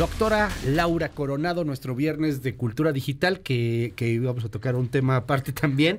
Doctora Laura Coronado, nuestro viernes de Cultura Digital, que, íbamos a tocar un tema aparte también,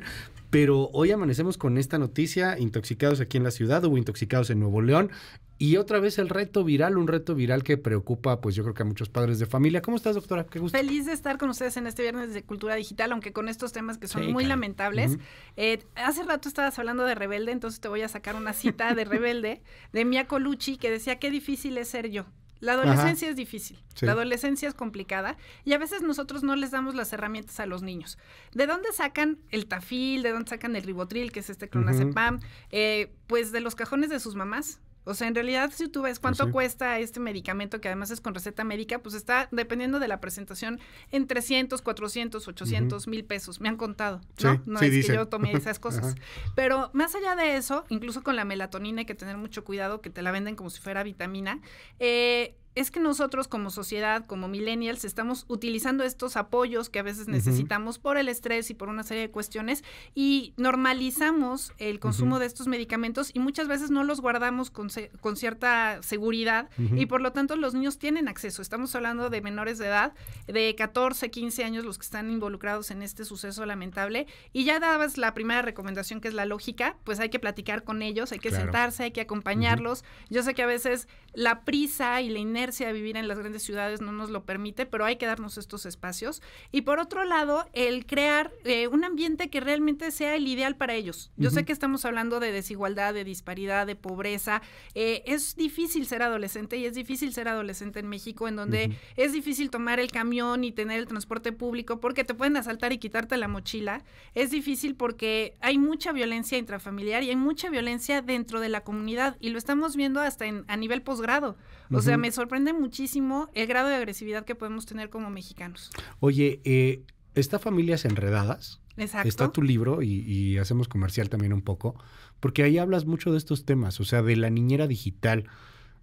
pero hoy amanecemos con esta noticia, intoxicados aquí en la ciudad, hubo intoxicados en Nuevo León, y otra vez el reto viral, un reto viral que preocupa, pues yo creo que a muchos padres de familia. ¿Cómo estás, doctora? Qué gusto. Feliz de estar con ustedes en este viernes de Cultura Digital, aunque con estos temas que son muy lamentables. Eh, hace rato estabas hablando de Rebelde, entonces te voy a sacar una cita de Rebelde, de Mia Colucci, que decía, qué difícil es ser yo. La adolescencia es difícil, la adolescencia es complicada y a veces nosotros no les damos las herramientas a los niños. ¿De dónde sacan el tafil? ¿De dónde sacan el ribotril, que es este clonazepam? Eh, pues de los cajones de sus mamás, o sea, en realidad si tú ves cuánto cuesta este medicamento, que además es con receta médica, pues está, dependiendo de la presentación, en 300, 400, 800 mil pesos. Me han contado, ¿no? no es que yo tomé esas cosas. Pero más allá de eso, incluso con la melatonina hay que tener mucho cuidado, que te la venden como si fuera vitamina. Eh, es que nosotros como sociedad, como millennials, estamos utilizando estos apoyos que a veces necesitamos por el estrés y por una serie de cuestiones y normalizamos el consumo de estos medicamentos y muchas veces no los guardamos con, cierta seguridad y por lo tanto los niños tienen acceso. Estamos hablando de menores de edad, de 14, 15 años los que están involucrados en este suceso lamentable y ya dabas la primera recomendación que es la lógica, pues hay que platicar con ellos, hay que sentarse, hay que acompañarlos. Yo sé que a veces la prisa y la inercia a vivir en las grandes ciudades no nos lo permite, pero hay que darnos estos espacios. Y por otro lado, el crear eh, un ambiente que realmente sea el ideal para ellos. Yo sé que estamos hablando de desigualdad, de disparidad, de pobreza. Eh, es difícil ser adolescente y es difícil ser adolescente en México, en donde es difícil tomar el camión y tener el transporte público porque te pueden asaltar y quitarte la mochila. Es difícil porque hay mucha violencia intrafamiliar y hay mucha violencia dentro de la comunidad y lo estamos viendo hasta en, a nivel posgrado. O sea, me sorprende sorprende muchísimo el grado de agresividad que podemos tener como mexicanos. Oye, eh, está Familias Enredadas. Exacto. Está tu libro y, hacemos comercial también un poco, porque ahí hablas mucho de estos temas, o sea, de la niñera digital.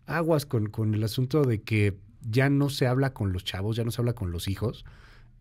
Aguas con, con el asunto de que ya no se habla con los chavos, ya no se habla con los hijos,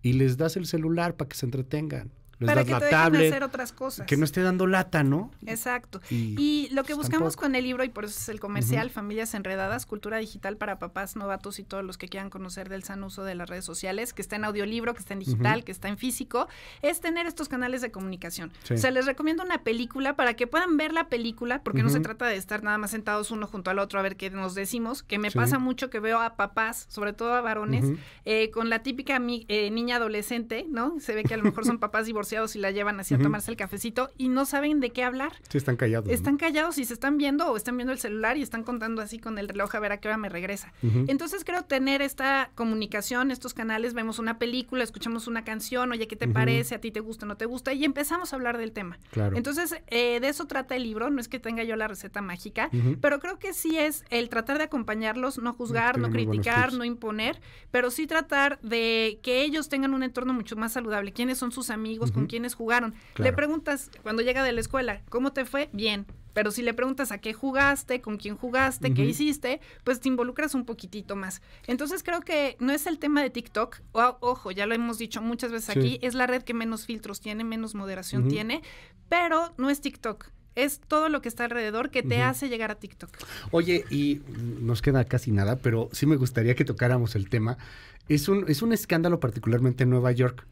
y les das el celular para que se entretengan. Para que te hacer otras cosas. Que no esté dando lata, ¿no? Exacto. Y, lo que pues, buscamos con el libro, y por eso es el comercial, Familias Enredadas, Cultura Digital para Papás Novatos y todos los que quieran conocer del sano uso de las redes sociales, que está en audiolibro, que está en digital, que está en físico, es tener estos canales de comunicación. se O sea, les recomiendo una película para que puedan ver la película, porque no se trata de estar nada más sentados uno junto al otro a ver qué nos decimos, que me pasa mucho que veo a papás, sobre todo a varones, eh, con la típica eh, niña adolescente, ¿no? Se ve que a lo mejor son papás divorciados si y la llevan así a tomarse el cafecito y no saben de qué hablar. Sí, están callados. Están callados y se están viendo o están viendo el celular y están contando así con el reloj a ver a qué hora me regresa. Entonces creo tener esta comunicación, estos canales, vemos una película, escuchamos una canción, oye, ¿qué te parece? ¿A ti te gusta no te gusta? Y empezamos a hablar del tema. Claro. Entonces, eh, de eso trata el libro, no es que tenga yo la receta mágica, pero creo que sí es el tratar de acompañarlos, no juzgar, no criticar, no imponer, pero sí tratar de que ellos tengan un entorno mucho más saludable, quiénes son sus amigos, con quienes jugaron. Le preguntas cuando llega de la escuela, ¿cómo te fue? Bien. Pero si le preguntas a qué jugaste, con quién jugaste, qué hiciste, pues te involucras un poquitito más. Entonces creo que no es el tema de TikTok, ojo, ya lo hemos dicho muchas veces aquí, es la red que menos filtros tiene, menos moderación tiene, pero no es TikTok es todo lo que está alrededor que te hace llegar a TikTok. Oye, y nos queda casi nada, pero sí me gustaría que tocáramos el tema. Es un, es un escándalo particularmente en Nueva York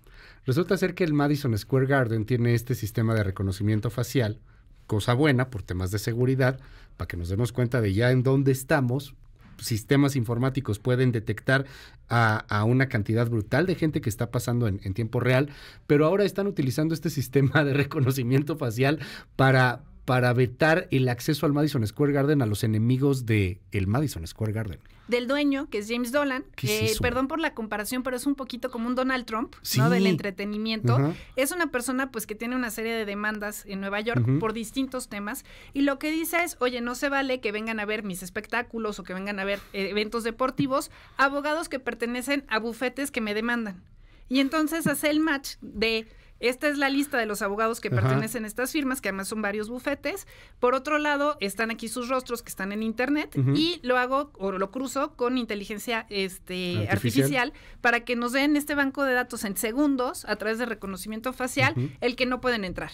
Resulta ser que el Madison Square Garden tiene este sistema de reconocimiento facial, cosa buena por temas de seguridad, para que nos demos cuenta de ya en dónde estamos. Sistemas informáticos pueden detectar a, una cantidad brutal de gente que está pasando en tiempo real, pero ahora están utilizando este sistema de reconocimiento facial para, para vetar el acceso al Madison Square Garden a los enemigos de el Madison Square Garden. Del dueño, que es James Dolan, que eh, perdón por la comparación, pero es un poquito como un Donald Trump, ¿no? Del entretenimiento. Es una persona pues que tiene una serie de demandas en Nueva York por distintos temas y lo que dice es, "Oye, no se vale que vengan a ver mis espectáculos o que vengan a ver eh, eventos deportivos abogados que pertenecen a bufetes que me demandan." Y entonces hace el match de esta es la lista de los abogados que pertenecen a estas firmas, que además son varios bufetes. Por otro lado, están aquí sus rostros que están en internet y lo hago o lo cruzo con inteligencia este, artificial. para que nos den este banco de datos en segundos a través de reconocimiento facial, el que no pueden entrar.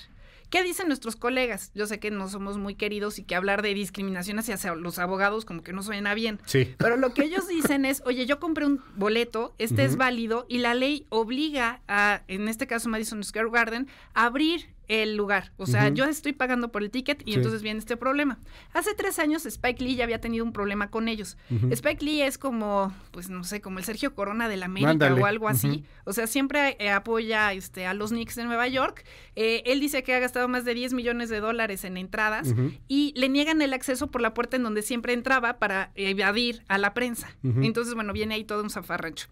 ¿Qué dicen nuestros colegas? Yo sé que no somos muy queridos y que hablar de discriminación hacia los abogados como que no suena bien. Sí. Pero lo que ellos dicen es, oye, yo compré un boleto, este es válido y la ley obliga a, en este caso Madison Square Garden, a abrir el lugar. O sea, yo estoy pagando por el ticket y entonces viene este problema. Hace tres años Spike Lee ya había tenido un problema con ellos. Spike Lee es como, pues no sé, como el Sergio Corona de la América o algo así. O sea, siempre eh, apoya este, a los Knicks de Nueva York. Eh, él dice que ha gastado más de 10 millones de dólares en entradas y le niegan el acceso por la puerta en donde siempre entraba para evadir eh, a la prensa. Entonces, bueno, viene ahí todo un zafarrancho.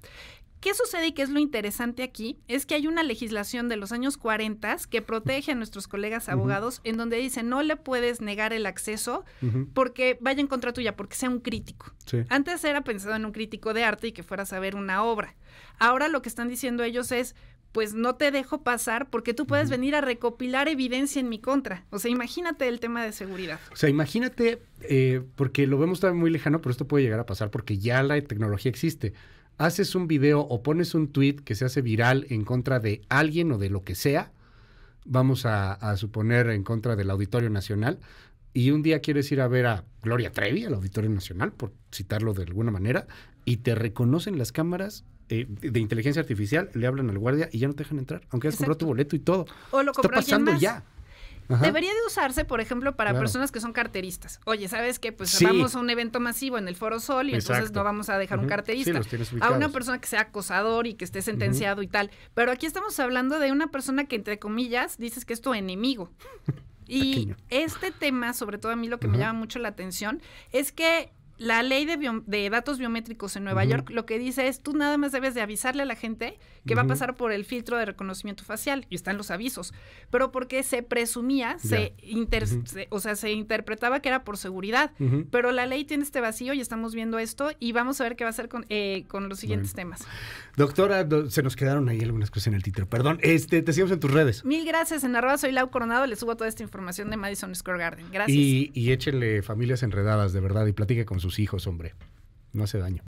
¿Qué sucede y qué es lo interesante aquí? Es que hay una legislación de los años 40 que protege a nuestros colegas abogados en donde dice no le puedes negar el acceso porque vaya en contra tuya, porque sea un crítico. Antes era pensado en un crítico de arte y que fueras a ver una obra. Ahora lo que están diciendo ellos es pues no te dejo pasar porque tú puedes venir a recopilar evidencia en mi contra. O sea, imagínate el tema de seguridad. O sea, imagínate, eh, porque lo vemos también muy lejano, pero esto puede llegar a pasar porque ya la tecnología existe haces un video o pones un tweet que se hace viral en contra de alguien o de lo que sea, vamos a, suponer en contra del Auditorio Nacional, y un día quieres ir a ver a Gloria Trevi, al Auditorio Nacional, por citarlo de alguna manera, y te reconocen las cámaras eh, de inteligencia artificial, le hablan al guardia y ya no te dejan entrar, aunque has comprado tu boleto y todo. lo Está pasando ya. Debería de usarse, por ejemplo, para personas que son carteristas. Oye, ¿sabes qué? Pues vamos a un evento masivo en el Foro Sol y entonces no vamos a dejar un carterista. a una persona que sea acosador y que esté sentenciado y tal. Pero aquí estamos hablando de una persona que, entre comillas, dices que es tu enemigo. y este tema, sobre todo a mí lo que me llama mucho la atención, es que la ley de, datos biométricos en Nueva York lo que dice es, tú nada más debes de avisarle a la gente que va a pasar por el filtro de reconocimiento facial, y están los avisos, pero porque se presumía, se, o sea, se interpretaba que era por seguridad, pero la ley tiene este vacío y estamos viendo esto y vamos a ver qué va a hacer con, eh, los siguientes temas. Doctora, se nos quedaron ahí algunas cosas en el título, perdón, este, te sigamos en tus redes. Mil gracias, en arroba soy Lau Coronado, Le subo toda esta información de Madison Square Garden, gracias. Y, y échenle familias enredadas, de verdad, y platique con sus hijos, hombre. No hace daño.